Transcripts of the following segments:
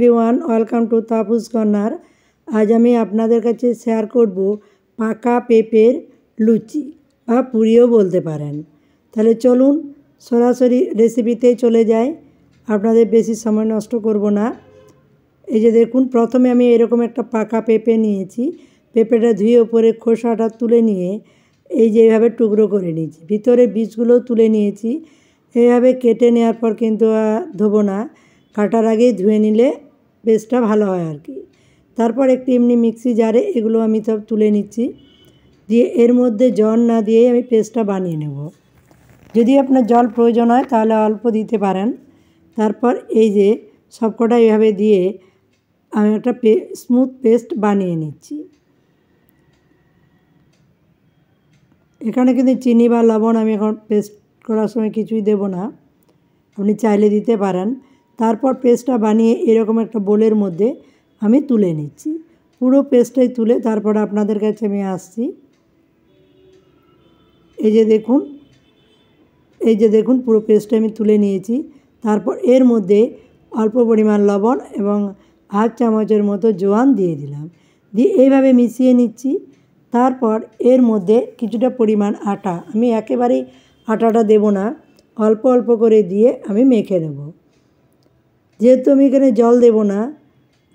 everyone welcome to Tapus corner আজ আমি আপনাদের কাছে শেয়ার করব পাকা পেঁপের লুচি বা পুরিও বলতে পারেন তাহলে চলুন সরাসরি রেসিপিতে চলে যাই আপনাদের বেশি সময় নষ্ট করব না এই যে দেখুন প্রথমে আমি এরকম একটা পাকা পেঁপে নিয়েছি পেঁপেটা ধুয়ে ওপরে খোসাটা তুলে নিয়ে এই যে এইভাবে টুকরো করে নিয়েছি ভিতরে বীজগুলো তুলে নিয়েছি এইভাবে কেটে নেওয়ার পর কিন্তু ধোবো না কাটার আগে ধুয়ে নিলে বেস্টটা ভালো হয় আর কি তারপর একটি এমনি মিক্সি জারে এগুলো আমি সব তুলে নিচ্ছি দিয়ে এর মধ্যে জল না দিয়েই আমি পেস্টটা বানিয়ে নেব যদি আপনার জল প্রয়োজন হয় তাহলে অল্প দিতে পারেন তারপর এই যে সবকটা এভাবে দিয়ে আমি একটা পে স্মুথ পেস্ট বানিয়ে নিচ্ছি এখানে কিন্তু চিনি বা লবণ আমি এখন পেস্ট করার সময় কিছুই দেব না আপনি চাইলে দিতে পারেন তারপর পেস্টটা বানিয়ে এরকম একটা বোলের মধ্যে আমি তুলে নিচ্ছি পুরো পেস্টটাই তুলে তারপর আপনাদের কাছে আমি আসছি এই যে দেখুন এই যে দেখুন পুরো পেস্টটা আমি তুলে নিয়েছি তারপর এর মধ্যে অল্প পরিমাণ লবণ এবং হাফ চামচের মতো জোয়ান দিয়ে দিলাম দিয়ে এইভাবে মিশিয়ে নিচ্ছি তারপর এর মধ্যে কিছুটা পরিমাণ আটা আমি একেবারেই আটাটা দেব না অল্প অল্প করে দিয়ে আমি মেখে নেবো যেহেতু আমি এখানে জল দেব না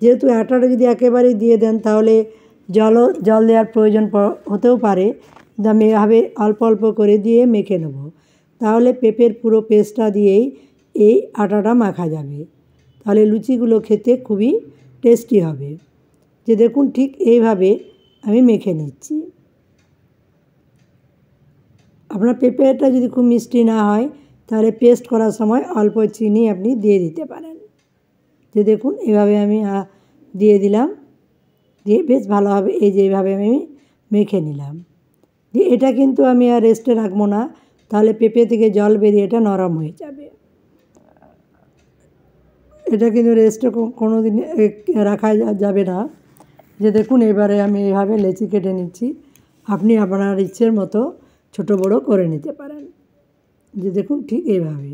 যেহেতু আটাটা যদি একেবারেই দিয়ে দেন তাহলে জলও জল দেওয়ার প্রয়োজন হতেও পারে কিন্তু আমি এভাবে অল্প অল্প করে দিয়ে মেখে নেব তাহলে পেঁপের পুরো পেস্টটা দিয়েই এই আটাটা মাখা যাবে তাহলে লুচিগুলো খেতে খুবই টেস্টি হবে যে দেখুন ঠিক এইভাবে আমি মেখে নিচ্ছি আপনার পেঁপেটা যদি খুব মিষ্টি না হয় তাহলে পেস্ট করার সময় অল্প চিনি আপনি দিয়ে দিতে পারেন যে দেখুন এভাবে আমি দিয়ে দিলাম দিয়ে বেশ ভালোভাবে এই যে এইভাবে আমি মেখে নিলাম দিয়ে এটা কিন্তু আমি আর রেস্টে রাখবো না তাহলে পেঁপে থেকে জল বেরিয়ে এটা নরম হয়ে যাবে এটা কিন্তু রেস্টে কোনো দিন রাখা যাবে না যে দেখুন এবারে আমি এইভাবে লেচি কেটে নিচ্ছি আপনি আপনার ইচ্ছের মতো ছোট বড় করে নিতে পারেন যে দেখুন ঠিক এইভাবে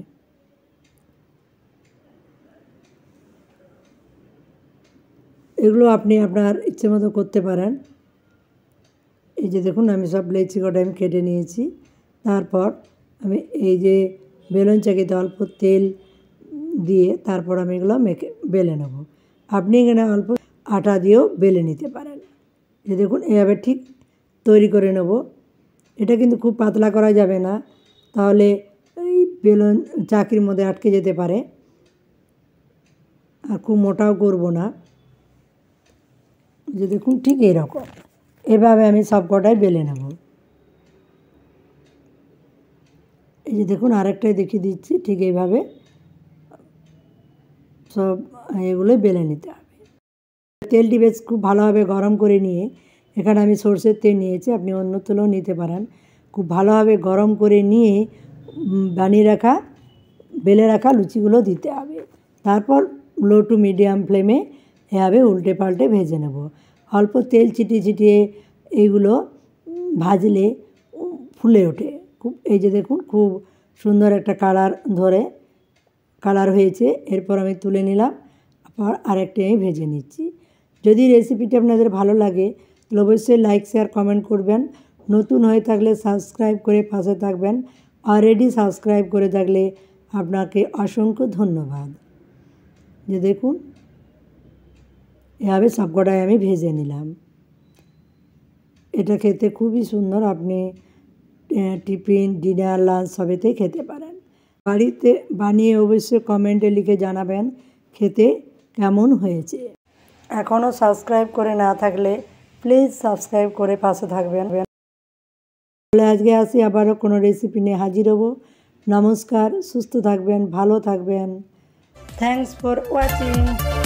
এগুলো আপনি আপনার ইচ্ছে মতো করতে পারেন এই যে দেখুন আমি সব লেচি কটা আমি কেটে নিয়েছি তারপর আমি এই যে বেলন চাকিতে অল্প তেল দিয়ে তারপর আমি এগুলো মেখে বেলে নেব আপনি এখানে অল্প আটা দিয়েও বেলে নিতে পারেন এই দেখুন এভাবে ঠিক তৈরি করে নেব এটা কিন্তু খুব পাতলা করা যাবে না তাহলে এই বেলন চাকির মধ্যে আটকে যেতে পারে আর খুব মোটাও করব না যে দেখুন ঠিক এরকম এভাবে আমি সব কটাই বেলে নেব এই যে দেখুন আরেকটাই দেখিয়ে দিচ্ছি ঠিক এইভাবে সব এগুলোই বেলে নিতে হবে তেলটি বেশ খুব ভালোভাবে গরম করে নিয়ে এখানে আমি সর্ষের তেল নিয়েছি আপনি অন্য তেলও নিতে পারেন খুব ভালোভাবে গরম করে নিয়ে বানিয়ে রাখা বেলে রাখা লুচিগুলো দিতে হবে তারপর লো টু মিডিয়াম ফ্লেমে এভাবে উল্টে পাল্টে ভেজে নেব অল্প তেল ছিটিয়ে ছিটিয়ে এইগুলো ভাজলে ফুলে ওঠে খুব এই যে দেখুন খুব সুন্দর একটা কালার ধরে কালার হয়েছে এরপর আমি তুলে নিলাম আবার আরেকটি আমি ভেজে নিচ্ছি যদি রেসিপিটি আপনাদের ভালো লাগে তাহলে অবশ্যই লাইক শেয়ার কমেন্ট করবেন নতুন হয়ে থাকলে সাবস্ক্রাইব করে পাশে থাকবেন অলরেডি সাবস্ক্রাইব করে থাকলে আপনাকে অসংখ্য ধন্যবাদ যে দেখুন এভাবে সবকটাই আমি ভেজে নিলাম এটা খেতে খুবই সুন্দর আপনি টিফিন ডিনার লাঞ্চ সবেতেই খেতে পারেন বাড়িতে বানিয়ে অবশ্যই কমেন্টে লিখে জানাবেন খেতে কেমন হয়েছে এখনও সাবস্ক্রাইব করে না থাকলে প্লিজ সাবস্ক্রাইব করে পাশে থাকবেন তাহলে আজকে আসি আবারও কোনো রেসিপি নিয়ে হাজির হব নমস্কার সুস্থ থাকবেন ভালো থাকবেন থ্যাংকস ফর ওয়াচিং